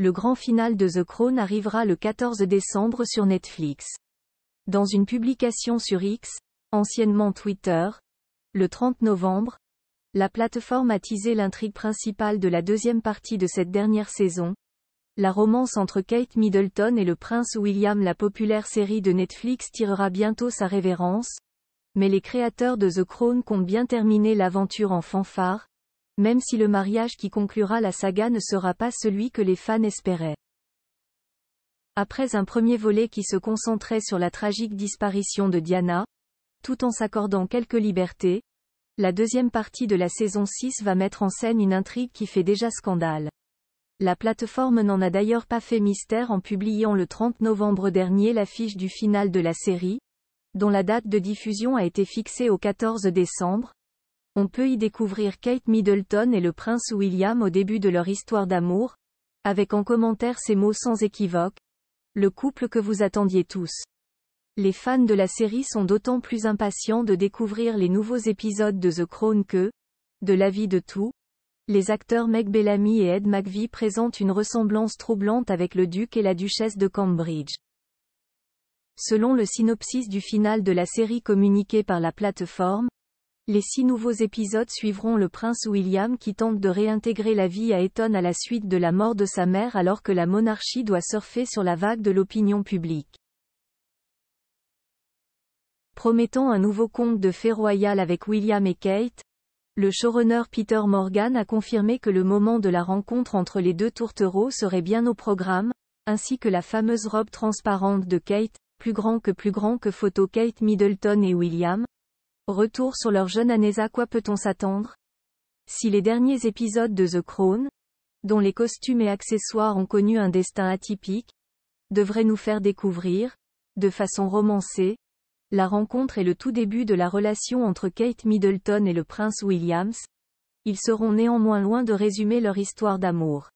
Le grand final de The Crown arrivera le 14 décembre sur Netflix. Dans une publication sur X, anciennement Twitter, le 30 novembre, la plateforme a teasé l'intrigue principale de la deuxième partie de cette dernière saison, la romance entre Kate Middleton et le prince William la populaire série de Netflix tirera bientôt sa révérence, mais les créateurs de The Crown comptent bien terminer l'aventure en fanfare, même si le mariage qui conclura la saga ne sera pas celui que les fans espéraient. Après un premier volet qui se concentrait sur la tragique disparition de Diana, tout en s'accordant quelques libertés, la deuxième partie de la saison 6 va mettre en scène une intrigue qui fait déjà scandale. La plateforme n'en a d'ailleurs pas fait mystère en publiant le 30 novembre dernier l'affiche du final de la série, dont la date de diffusion a été fixée au 14 décembre, on peut y découvrir Kate Middleton et le prince William au début de leur histoire d'amour, avec en commentaire ces mots sans équivoque, le couple que vous attendiez tous. Les fans de la série sont d'autant plus impatients de découvrir les nouveaux épisodes de The Crown que, de l'avis de tout, les acteurs Meg Bellamy et Ed McVie présentent une ressemblance troublante avec le duc et la duchesse de Cambridge. Selon le synopsis du final de la série communiqué par la plateforme, les six nouveaux épisodes suivront le prince William qui tente de réintégrer la vie à Eton à la suite de la mort de sa mère alors que la monarchie doit surfer sur la vague de l'opinion publique. Promettant un nouveau conte de fées royales avec William et Kate, le showrunner Peter Morgan a confirmé que le moment de la rencontre entre les deux tourtereaux serait bien au programme, ainsi que la fameuse robe transparente de Kate, plus grand que plus grand que photo Kate Middleton et William, Retour sur leur jeune année à quoi peut-on s'attendre Si les derniers épisodes de The Crown, dont les costumes et accessoires ont connu un destin atypique, devraient nous faire découvrir, de façon romancée, la rencontre et le tout début de la relation entre Kate Middleton et le prince Williams, ils seront néanmoins loin de résumer leur histoire d'amour.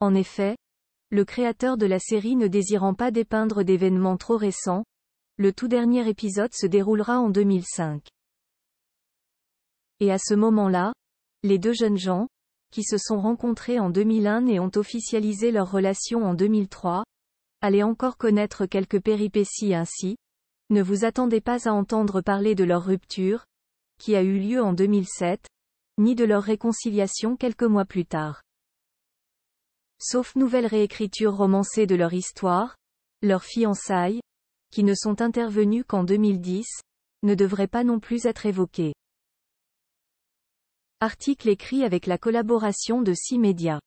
En effet, le créateur de la série ne désirant pas dépeindre d'événements trop récents, le tout dernier épisode se déroulera en 2005. Et à ce moment-là, les deux jeunes gens, qui se sont rencontrés en 2001 et ont officialisé leur relation en 2003, allaient encore connaître quelques péripéties ainsi, ne vous attendez pas à entendre parler de leur rupture, qui a eu lieu en 2007, ni de leur réconciliation quelques mois plus tard. Sauf nouvelle réécriture romancée de leur histoire, leur fiançailles, qui ne sont intervenus qu'en 2010, ne devraient pas non plus être évoqués. Article écrit avec la collaboration de six médias.